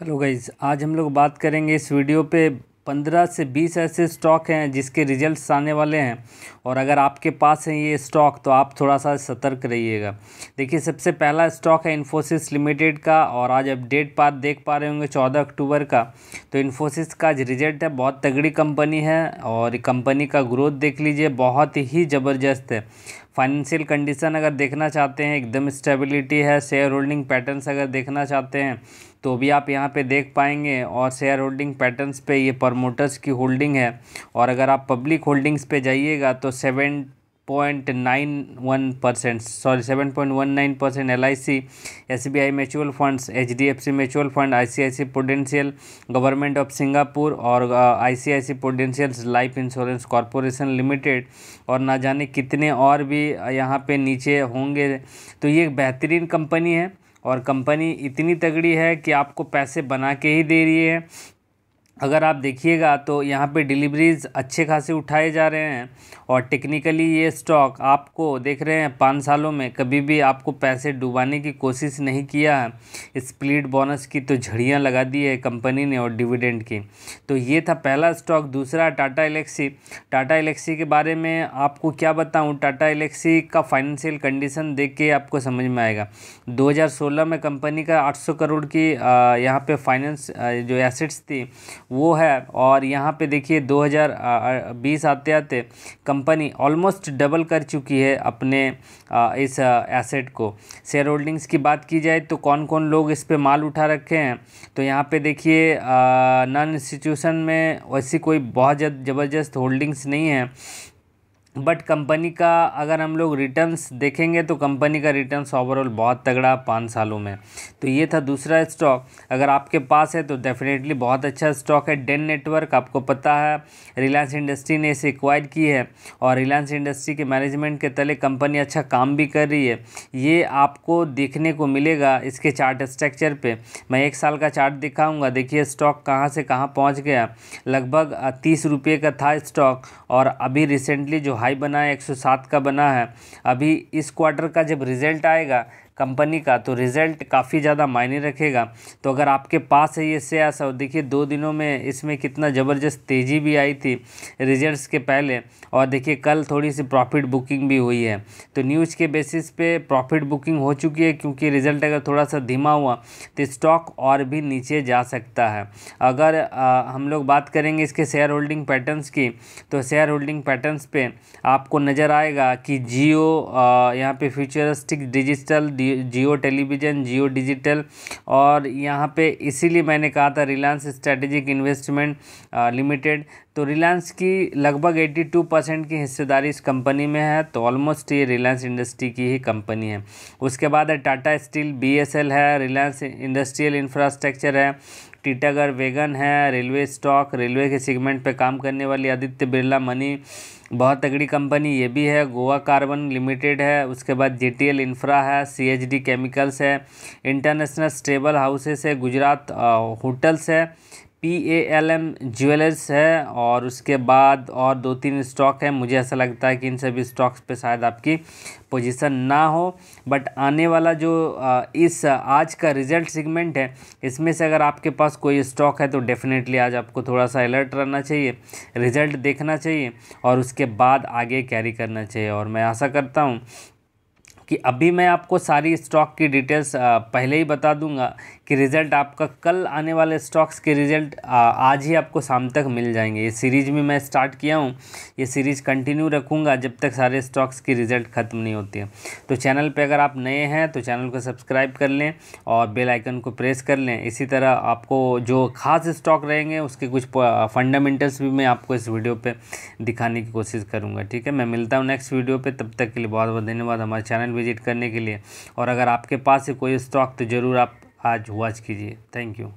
hello guys आज हम लोग बात करेंगे इस वीडियो पे 15 से 20 ऐसे स्टॉक हैं जिसके रिजल्ट्स आने वाले हैं और अगर आपके पास हैं ये स्टॉक तो आप थोड़ा सा सतर्क रहिएगा देखिए सबसे पहला स्टॉक है इन्फोसिस लिमिटेड का और आज अपडेट पात पार देख पा रहे होंगे 14 अक्टूबर का तो इन्फोसिस का आज रिजल्ट है बहुत तगड़ी कंपनी है और कंपनी का ग्रोथ देख लीजिए बहुत ही ज़बरदस्त है फाइनेंशियल कंडीशन अगर देखना चाहते हैं एकदम स्टेबिलिटी है शेयर होल्डिंग पैटर्नस अगर देखना चाहते हैं तो भी आप यहाँ पे देख पाएंगे और शेयर होल्डिंग पैटर्न्स पे ये प्रमोटर्स की होल्डिंग है और अगर आप पब्लिक होल्डिंग्स पे जाइएगा तो seven point nine one percent sorry seven point one nine percent L I C S B I mutual funds H D F C mutual fund I C I C prudential government of Singapore और I C I C prudential life insurance corporation limited और ना जाने कितने और भी यहाँ पे नीचे होंगे तो ये एक बेहतरीन कंपनी है और कंपनी इतनी तगड़ी है कि आपको पैसे बना के ही दे रही है अगर आप देखिएगा तो यहाँ पे डिलीवरीज़ अच्छे खासे उठाए जा रहे हैं और टेक्निकली ये स्टॉक आपको देख रहे हैं पाँच सालों में कभी भी आपको पैसे डुबाने की कोशिश नहीं किया है स्प्लिट बोनस की तो झड़ियाँ लगा दी है कंपनी ने और डिविडेंड की तो ये था पहला स्टॉक दूसरा टाटा एलेक्सी टाटा एलेक्सी के बारे में आपको क्या बताऊँ टाटा एलेक्सी का फाइनेंशियल कंडीशन देख के आपको समझ में आएगा दो में कंपनी का आठ करोड़ की यहाँ पर फाइनेंस जो एसेट्स थी वो है और यहाँ पे देखिए 2020 आते आते कंपनी ऑलमोस्ट डबल कर चुकी है अपने इस एसेट को शेयर होल्डिंग्स की बात की जाए तो कौन कौन लोग इस पर माल उठा रखे हैं तो यहाँ पे देखिए नॉन इंस्टीट्यूशन में वैसी कोई बहुत ज़बरदस्त होल्डिंग्स नहीं है बट कंपनी का अगर हम लोग रिटर्न्स देखेंगे तो कंपनी का रिटर्न्स ओवरऑल बहुत तगड़ा पाँच सालों में तो ये था दूसरा स्टॉक अगर आपके पास है तो डेफिनेटली बहुत अच्छा स्टॉक है डेन नेटवर्क आपको पता है रिलायंस इंडस्ट्री ने इसे एक्वायर की है और रिलायंस इंडस्ट्री के मैनेजमेंट के तले कंपनी अच्छा काम भी कर रही है ये आपको देखने को मिलेगा इसके चार्ट स्ट्रक्चर पर मैं एक साल का चार्ट दिखाऊँगा देखिए स्टॉक कहाँ से कहाँ पहुँच गया लगभग तीस रुपये का था स्टॉक और अभी रिसेंटली जो हाई बना है एक का बना है अभी इस क्वार्टर का जब रिज़ल्ट आएगा कंपनी का तो रिज़ल्ट काफ़ी ज़्यादा मायने रखेगा तो अगर आपके पास है ये शेयर और देखिए दो दिनों में इसमें कितना ज़बरदस्त तेज़ी भी आई थी रिजल्ट्स के पहले और देखिए कल थोड़ी सी प्रॉफिट बुकिंग भी हुई है तो न्यूज़ के बेसिस पे प्रॉफिट बुकिंग हो चुकी है क्योंकि रिज़ल्ट अगर थोड़ा सा धीमा हुआ तो स्टॉक और भी नीचे जा सकता है अगर आ, हम लोग बात करेंगे इसके शेयर होल्डिंग पैटर्नस की तो शेयर होल्डिंग पैटर्नस पर आपको नज़र आएगा कि जियो यहाँ पर futuristic digital Jio television Jio digital और यहाँ पे इसीलिए मैंने कहा था रिलायंस स्ट्रेटेजिक इन्वेस्टमेंट लिमिटेड तो रिलायंस की लगभग 82 परसेंट की हिस्सेदारी इस कंपनी में है तो ऑलमोस्ट ये रिलायंस इंडस्ट्री की ही कंपनी है उसके बाद है टाटा स्टील बीएसएल है रिलायंस इंडस्ट्रियल इंफ्रास्ट्रक्चर है टीटागढ़ वेगन है रेलवे स्टॉक रेलवे के सेगमेंट पे काम करने वाली आदित्य बिरला मनी बहुत तगड़ी कंपनी ये भी है गोवा कार्बन लिमिटेड है उसके बाद जे इंफ्रा है सी केमिकल्स है इंटरनेशनल स्टेबल हाउसेस है गुजरात होटल्स है P A L M jewellers है और उसके बाद और दो तीन स्टॉक है मुझे ऐसा लगता है कि इन सभी स्टॉक्स पे शायद आपकी पोजीशन ना हो बट आने वाला जो इस आज का रिजल्ट सेगमेंट है इसमें से अगर आपके पास कोई स्टॉक है तो डेफिनेटली आज आपको थोड़ा सा अलर्ट रहना चाहिए रिजल्ट देखना चाहिए और उसके बाद आगे कैरी करना चाहिए और मैं आशा करता हूँ कि अभी मैं आपको सारी स्टॉक की डिटेल्स पहले ही बता दूंगा कि रिज़ल्ट आपका कल आने वाले स्टॉक्स के रिज़ल्ट आज ही आपको शाम तक मिल जाएंगे ये सीरीज़ भी मैं स्टार्ट किया हूँ ये सीरीज़ कंटिन्यू रखूँगा जब तक सारे स्टॉक्स के रिज़ल्ट ख़त्म नहीं होते हैं तो चैनल पे अगर आप नए हैं तो चैनल को सब्सक्राइब कर लें और बेल आइकन को प्रेस कर लें इसी तरह आपको जो ख़ास स्टॉक रहेंगे उसके कुछ फंडामेंटल्स भी मैं आपको इस वीडियो पर दिखाने की कोशिश करूँगा ठीक है मैं मिलता हूँ नेक्स्ट वीडियो पर तब तक के लिए बहुत बहुत धन्यवाद हमारे चैनल विजिट करने के लिए और अगर आपके पास कोई स्टॉक तो ज़रूर आप आज वॉच कीजिए थैंक यू